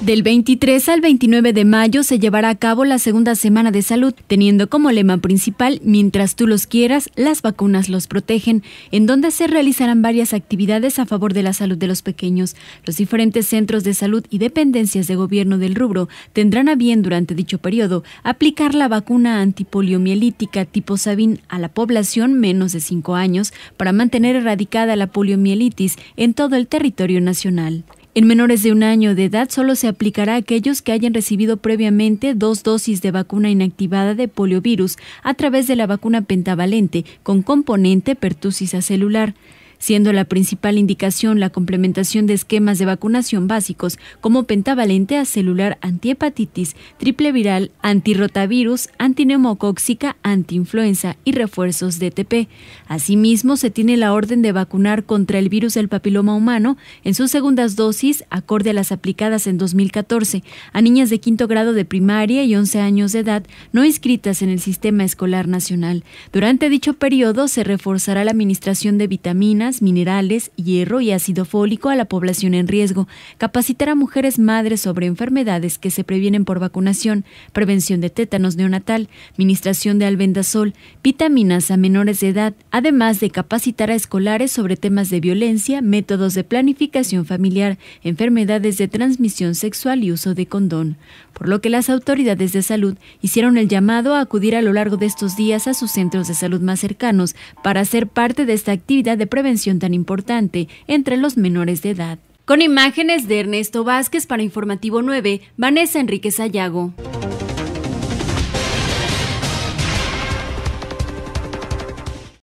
Del 23 al 29 de mayo se llevará a cabo la segunda semana de salud, teniendo como lema principal, mientras tú los quieras, las vacunas los protegen, en donde se realizarán varias actividades a favor de la salud de los pequeños. Los diferentes centros de salud y dependencias de gobierno del rubro tendrán a bien durante dicho periodo aplicar la vacuna antipoliomielítica tipo Sabin a la población menos de 5 años para mantener erradicada la poliomielitis en todo el territorio nacional. En menores de un año de edad solo se aplicará a aquellos que hayan recibido previamente dos dosis de vacuna inactivada de poliovirus a través de la vacuna pentavalente con componente pertusis celular siendo la principal indicación la complementación de esquemas de vacunación básicos como pentavalente a celular antihepatitis, triple viral, antirrotavirus, antineumocóxica, antiinfluenza y refuerzos DTP. Asimismo, se tiene la orden de vacunar contra el virus del papiloma humano en sus segundas dosis, acorde a las aplicadas en 2014, a niñas de quinto grado de primaria y 11 años de edad no inscritas en el sistema escolar nacional. Durante dicho periodo se reforzará la administración de vitaminas, minerales, hierro y ácido fólico a la población en riesgo, capacitar a mujeres madres sobre enfermedades que se previenen por vacunación, prevención de tétanos neonatal, administración de albendazol, vitaminas a menores de edad, además de capacitar a escolares sobre temas de violencia, métodos de planificación familiar, enfermedades de transmisión sexual y uso de condón, por lo que las autoridades de salud hicieron el llamado a acudir a lo largo de estos días a sus centros de salud más cercanos para ser parte de esta actividad de prevención tan importante entre los menores de edad. Con imágenes de Ernesto Vázquez para Informativo 9, Vanessa Enríquez Ayago.